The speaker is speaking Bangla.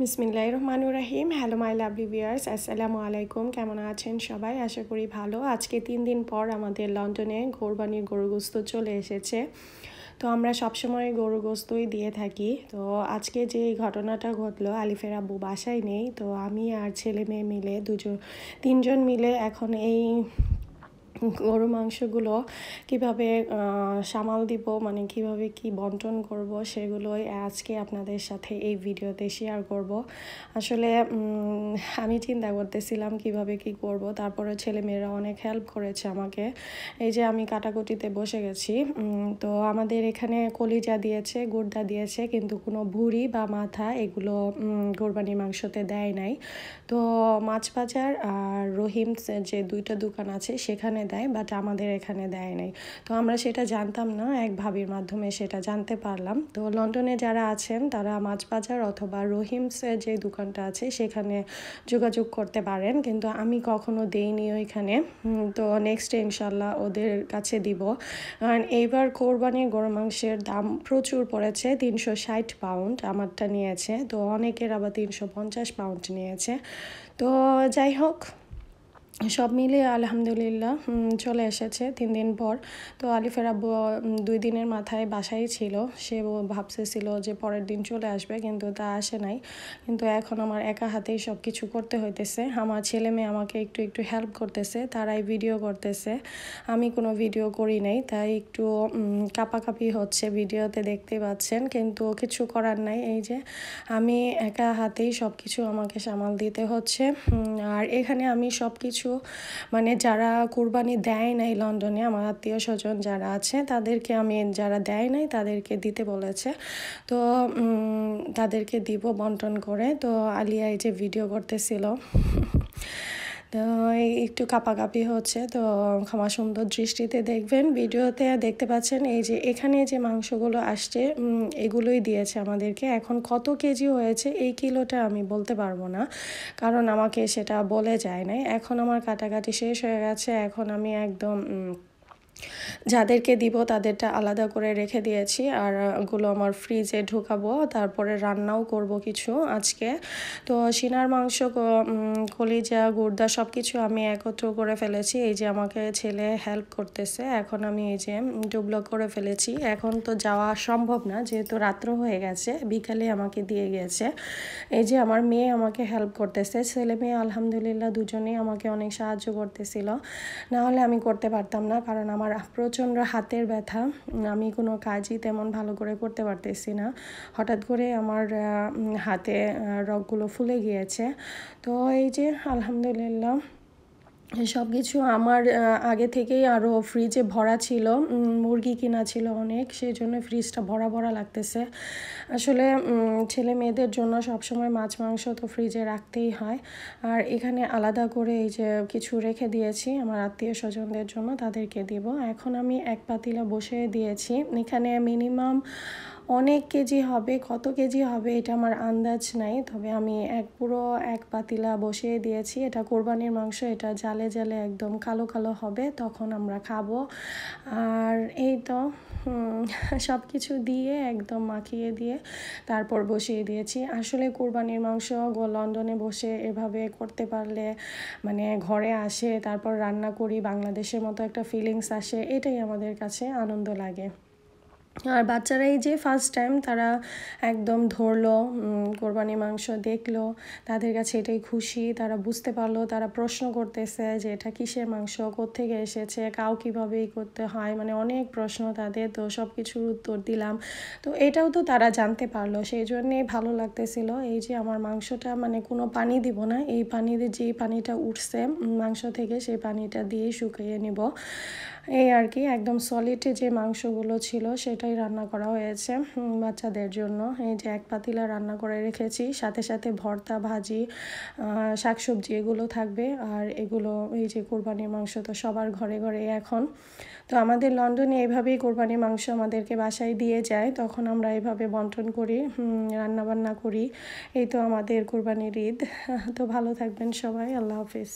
বিসমিল্লাহ রহমানুর রাহিম হ্যালো মাই লাভলি ভিয়ার্স আসসালামু আলাইকুম কেমন আছেন সবাই আশা করি ভালো আজকে তিন দিন পর আমাদের লন্ডনে ঘোরবানির গরুগস্ত চলে এসেছে তো আমরা সবসময় গরুগস্তই দিয়ে থাকি তো আজকে যে ঘটনাটা ঘটলো আলিফের আব্বু বাসায় নেই তো আমি আর ছেলে মেয়ে মিলে দুজন তিনজন মিলে এখন এই গরু মাংসগুলো কিভাবে সামাল দিব মানে কিভাবে কি বন্টন করব সেগুলোই আজকে আপনাদের সাথে এই ভিডিওতে শেয়ার করব আসলে আমি চিন্তা করতেছিলাম কিভাবে কি করব তারপরে ছেলেমেয়েরা অনেক হেল্প করেছে আমাকে এই যে আমি কাটাকুটিতে বসে গেছি তো আমাদের এখানে কলিজা দিয়েছে গুর্দা দিয়েছে কিন্তু কোনো ভুড়ি বা মাথা এগুলো কোরবানির মাংসতে দেয় নাই তো মাছ বাজার আর রহিম যে দুইটা দোকান আছে সেখানে দেয় বাট আমাদের এখানে দেয় নাই তো আমরা সেটা জানতাম না এক ভাবির মাধ্যমে সেটা জানতে পারলাম তো লন্ডনে যারা আছেন তারা মাছ বাজার অথবা রহিমসের যে দোকানটা আছে সেখানে যোগাযোগ করতে পারেন কিন্তু আমি কখনো দেইনি ওইখানে তো নেক্সট ইনশাল্লাহ ওদের কাছে দিব কারণ এইবার কোরবানির গরম মাংসের দাম প্রচুর পড়েছে তিনশো ষাট পাউন্ড আমারটা নিয়েছে তো অনেকের আবার তিনশো পঞ্চাশ পাউন্ড নিয়েছে তো যাই হোক সব মিলিয়ে আলহামদুলিল্লাহ চলে এসেছে তিন দিন পর তো আলিফের আব্বু দুই দিনের মাথায় বাসায় ছিল সে ভাবতেছিল যে পরের দিন চলে আসবে কিন্তু তা আসে নাই কিন্তু এখন আমার একা হাতেই সব কিছু করতে হইতেছে আমার ছেলে মেয়ে আমাকে একটু একটু হেল্প করতেছে তারাই ভিডিও করতেছে আমি কোনো ভিডিও করি নাই তাই একটু কাপাকাপি হচ্ছে ভিডিওতে দেখতে পাচ্ছেন কিন্তু কিছু করার নাই এই যে আমি একা হাতেই সব কিছু আমাকে সামাল দিতে হচ্ছে আর এখানে আমি সব কিছু কিছু মানে যারা কোরবানি দেয় নাই লন্ডনে আমার আত্মীয় স্বজন যারা আছে তাদেরকে আমি যারা দেয় নাই তাদেরকে দিতে বলেছে তো তাদেরকে দিব বন্টন করে তো আলিয়া এই যে ভিডিও করতেছিল একটু কাপাকাপি হচ্ছে তো ক্ষমা সুন্দর দৃষ্টিতে দেখবেন ভিডিওতে দেখতে পাচ্ছেন এই যে এখানে যে মাংসগুলো আসছে এগুলোই দিয়েছে আমাদেরকে এখন কত কেজি হয়েছে এই কিলোটা আমি বলতে পারবো না কারণ আমাকে সেটা বলে যায় নাই এখন আমার কাটাকাটি শেষ হয়ে গেছে এখন আমি একদম যাদেরকে দিব তাদেরটা আলাদা করে রেখে দিয়েছি আর ওগুলো আমার ফ্রিজে ঢুকাবো তারপরে রান্নাও করব কিছু আজকে তো সিনার মাংস কলিজা গুর্দা সব কিছু আমি একত্র করে ফেলেছি এই যে আমাকে ছেলে হেল্প করতেছে এখন আমি এই যে ডুবলো করে ফেলেছি এখন তো যাওয়া সম্ভব না যেহেতু রাত্র হয়ে গেছে বিকালে আমাকে দিয়ে গেছে এই যে আমার মেয়ে আমাকে হেল্প করতেছে ছেলে মেয়ে আলহামদুলিল্লাহ দুজনেই আমাকে অনেক সাহায্য করতেছিল না হলে আমি করতে পারতাম না কারণ আমার আমার প্রচণ্ড হাতের ব্যথা আমি কোনো কাজই তেমন ভালো করে করতে পারতেছি না হঠাৎ করে আমার হাতে রগগুলো ফুলে গিয়েছে তো এই যে আলহামদুলিল্লাহ সব কিছু আমার আগে থেকেই আরও ফ্রিজে ভরা ছিল মুরগি কিনা ছিল অনেক সেই জন্য ফ্রিজটা ভরা ভরা লাগতেছে আসলে ছেলে মেয়েদের জন্য সবসময় মাছ মাংস তো ফ্রিজে রাখতেই হয় আর এখানে আলাদা করে এই যে কিছু রেখে দিয়েছি আমার আত্মীয় স্বজনদের জন্য তাদেরকে দিব এখন আমি এক পাতিলা বসে দিয়েছি এখানে মিনিমাম অনেক কেজি হবে কত কেজি হবে এটা আমার আন্দাজ নাই তবে আমি এক পুরো এক পাতিলা বসিয়ে দিয়েছি এটা কোরবানির মাংস এটা জালে জালে একদম কালো কালো হবে তখন আমরা খাবো আর এই তো সব কিছু দিয়ে একদম মাখিয়ে দিয়ে তারপর বসিয়ে দিয়েছি আসলে কোরবানির মাংস লন্ডনে বসে এভাবে করতে পারলে মানে ঘরে আসে তারপর রান্না করি বাংলাদেশের মতো একটা ফিলিংস আসে এটাই আমাদের কাছে আনন্দ লাগে আর বাচ্চারা এই যে ফার্স্ট টাইম তারা একদম ধরলো কোরবানি মাংস দেখলো তাদের কাছে এটাই খুশি তারা বুঝতে পারলো তারা প্রশ্ন করতেছে যে এটা কিসের মাংস কোত্থেকে এসেছে কাউ কীভাবে করতে হয় মানে অনেক প্রশ্ন তাদের তো সব কিছুর উত্তর দিলাম তো এটাও তো তারা জানতে পারলো সেই জন্যে ভালো লাগতেছিল এই যে আমার মাংসটা মানে কোনো পানি দিব না এই পানিতে যে পানিটা উঠছে মাংস থেকে সেই পানিটা দিয়ে শুকিয়ে নিব এই আর কি একদম সলিড যে মাংসগুলো ছিল সেটাই রান্না করা হয়েছে বাচ্চাদের জন্য এই যে এক পাতিলা রান্না করে রেখেছি সাথে সাথে ভর্তা ভাজি শাকসবজি এগুলো থাকবে আর এগুলো এই যে কোরবানির মাংস তো সবার ঘরে ঘরে এখন তো আমাদের লন্ডনে এইভাবেই কোরবানির মাংস আমাদেরকে বাসায় দিয়ে যায় তখন আমরা এভাবে বন্টন করি রান্নাবান্না করি এই তো আমাদের কোরবানির ঈদ তো ভালো থাকবেন সবাই আল্লাহ হাফিজ